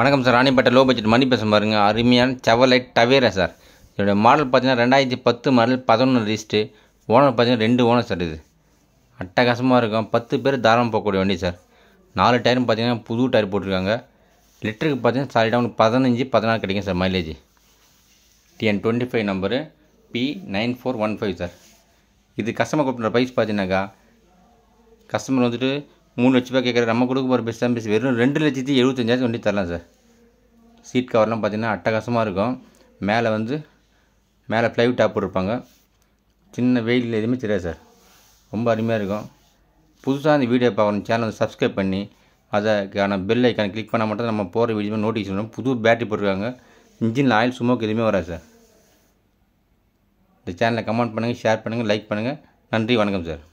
வணக்கம் sir Ranipet low budget மணி பேச பாருங்க அருமையான செவலைட் டவேரா சார் இதோடய மாடல் பார்த்தீங்கன்னா ரெண்டாயிரத்தி பத்து மாடல் பதினொன்று லிஸ்ட்டு ஓனர் பார்த்தீங்கன்னா ரெண்டு ஓனர் சார் இது அட்டகாசமாக இருக்கும் பத்து பேர் தாராளம் போகக்கூடிய வண்டி சார் நாலு டயரும் பார்த்தீங்கன்னா புது டயர் போட்டிருக்காங்க லிட்டருக்கு பார்த்தீங்கன்னா சாலிடாக உங்களுக்கு பதினஞ்சு பதினாறு கிடைக்கும் sir mileage TN twenty five number B nine four one five sir இது கஸ்டமர் கூப்பிட்ற ப்ரைஸ் பார்த்தீங்கன்னாக்கா கஸ்டமர் வந்துட்டு மூணு லட்ச ரூபா கேட்குற நம்ம கொடுக்க போகிற பெஸ்ட் ஆம்பிஸ் வெறும் ரெண்டு லட்சத்தி எழுபத்தஞ்சாயிரம் சொல்லி தரலாம் சார் சீட் கவர்லாம் பார்த்திங்கன்னா அட்டகாசமாக இருக்கும் மேலே வந்து மேலே ஃப்ளைவ் டாப் இருப்பாங்க சின்ன வெயில் எதுவுமே தெரியாது சார் ரொம்ப அருமையாக இருக்கும் புதுசாக அந்த வீடியோ பார்க்கணும் சேனல் சப்ஸ்கிரைப் பண்ணி அதைக்கான பெல் ஐக்கான கிளிக் பண்ணால் மட்டும் நம்ம போகிற வீடியோ நோட்டிஃபிகேஷன் பண்ணணும் புது பேட்டரி போட்டிருக்காங்க இன்ஜின் ஆயில் சுமோக்கு எதுவுமே வராது சார் இந்த சேனலை கமெண்ட் பண்ணுங்கள் ஷேர் பண்ணுங்கள் லைக் பண்ணுங்கள் நன்றி வணக்கம் சார்